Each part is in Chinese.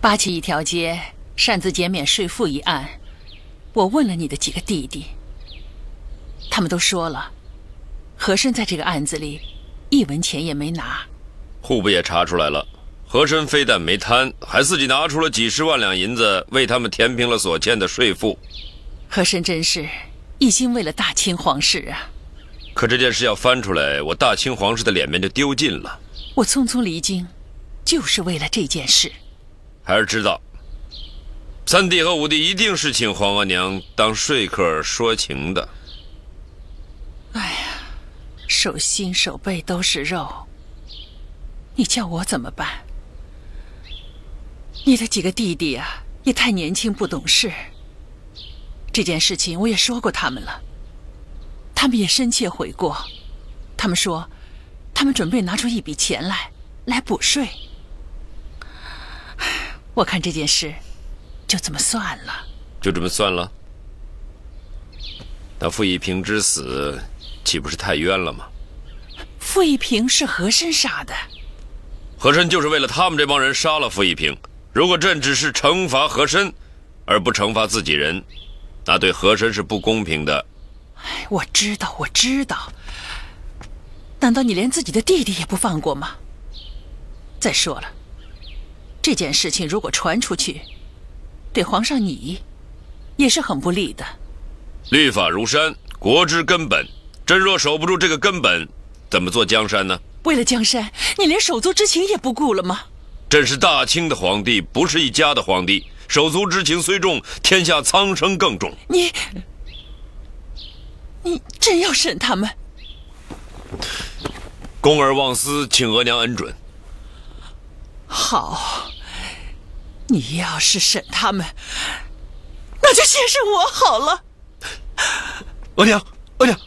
八旗一条街擅自减免税赋一案，我问了你的几个弟弟，他们都说了，和珅在这个案子里一文钱也没拿，户部也查出来了，和珅非但没贪，还自己拿出了几十万两银子为他们填平了所欠的税赋。和珅真是一心为了大清皇室啊！可这件事要翻出来，我大清皇室的脸面就丢尽了。我匆匆离京，就是为了这件事。还是知道，三弟和五弟一定是请皇额娘当说客说情的。哎呀，手心手背都是肉，你叫我怎么办？你的几个弟弟呀，也太年轻不懂事。这件事情我也说过他们了，他们也深切悔过，他们说，他们准备拿出一笔钱来，来补税。我看这件事，就这么算了。就这么算了？那傅一平之死，岂不是太冤了吗？傅一平是和珅杀的，和珅就是为了他们这帮人杀了傅一平。如果朕只是惩罚和珅，而不惩罚自己人，那对和珅是不公平的。哎，我知道，我知道。难道你连自己的弟弟也不放过吗？再说了。这件事情如果传出去，对皇上你，也是很不利的。律法如山，国之根本。朕若守不住这个根本，怎么做江山呢？为了江山，你连手足之情也不顾了吗？朕是大清的皇帝，不是一家的皇帝。手足之情虽重，天下苍生更重。你，你真要审他们？公而忘私，请额娘恩准。好。你要是审他们，那就先审我好了。额娘，额娘，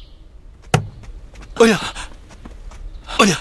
额娘，额娘。